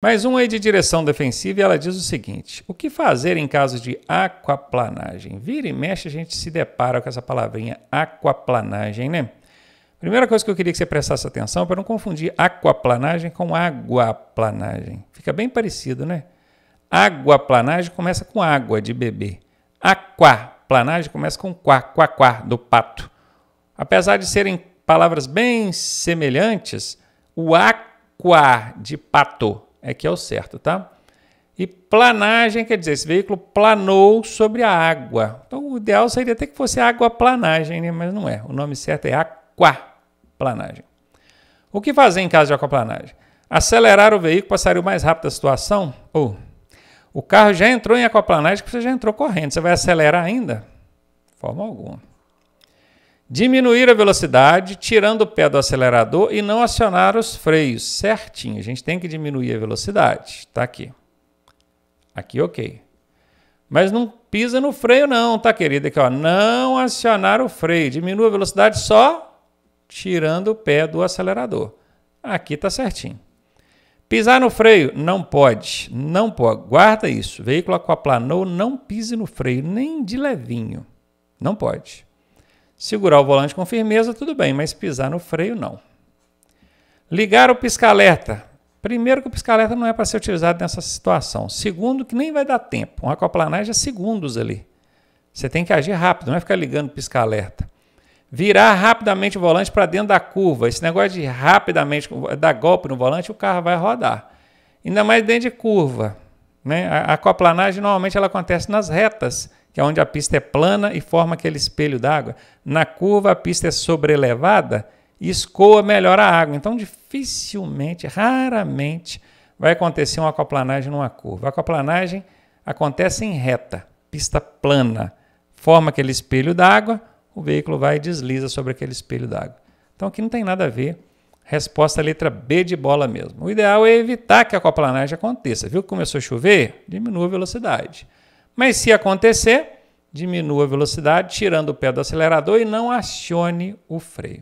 Mais um aí de direção defensiva e ela diz o seguinte: o que fazer em caso de aquaplanagem? Vira e mexe, a gente se depara com essa palavrinha aquaplanagem, né? Primeira coisa que eu queria que você prestasse atenção para não confundir aquaplanagem com aguaplanagem. Fica bem parecido, né? Aguaplanagem começa com água de bebê. Aquaplanagem começa com quá, quá, quá, do pato. Apesar de serem palavras bem semelhantes, o aqua de pato é que é o certo, tá? E planagem quer dizer, esse veículo planou sobre a água. Então o ideal seria até que fosse água né? mas não é. O nome certo é aquaplanagem. O que fazer em caso de aquaplanagem? Acelerar o veículo para sair o mais rápido da situação? Ou oh, o carro já entrou em aquaplanagem, você já entrou correndo. Você vai acelerar ainda? De forma alguma diminuir a velocidade, tirando o pé do acelerador e não acionar os freios certinho. A gente tem que diminuir a velocidade. Está aqui. Aqui, ok. Mas não pisa no freio, não, tá, querida? Aqui, ó. Não acionar o freio. Diminua a velocidade só tirando o pé do acelerador. Aqui tá certinho. Pisar no freio? Não pode. Não pode. Guarda isso. Veículo aquaplanou, não pise no freio, nem de levinho. Não pode. Segurar o volante com firmeza, tudo bem, mas pisar no freio, não. Ligar o pisca-alerta. Primeiro que o pisca-alerta não é para ser utilizado nessa situação. Segundo que nem vai dar tempo. Uma acoplanagem é segundos ali. Você tem que agir rápido, não é ficar ligando pisca-alerta. Virar rapidamente o volante para dentro da curva. Esse negócio de rapidamente dar golpe no volante, o carro vai rodar. Ainda mais dentro de curva. Né? A acoplanagem normalmente ela acontece nas retas que é onde a pista é plana e forma aquele espelho d'água. Na curva, a pista é sobrelevada e escoa melhor a água. Então, dificilmente, raramente, vai acontecer uma acoplanagem numa curva. A acoplanagem acontece em reta, pista plana. Forma aquele espelho d'água, o veículo vai e desliza sobre aquele espelho d'água. Então, aqui não tem nada a ver Resposta letra B de bola mesmo. O ideal é evitar que a acoplanagem aconteça. Viu que começou a chover? Diminua a velocidade. Mas se acontecer, diminua a velocidade, tirando o pé do acelerador e não acione o freio.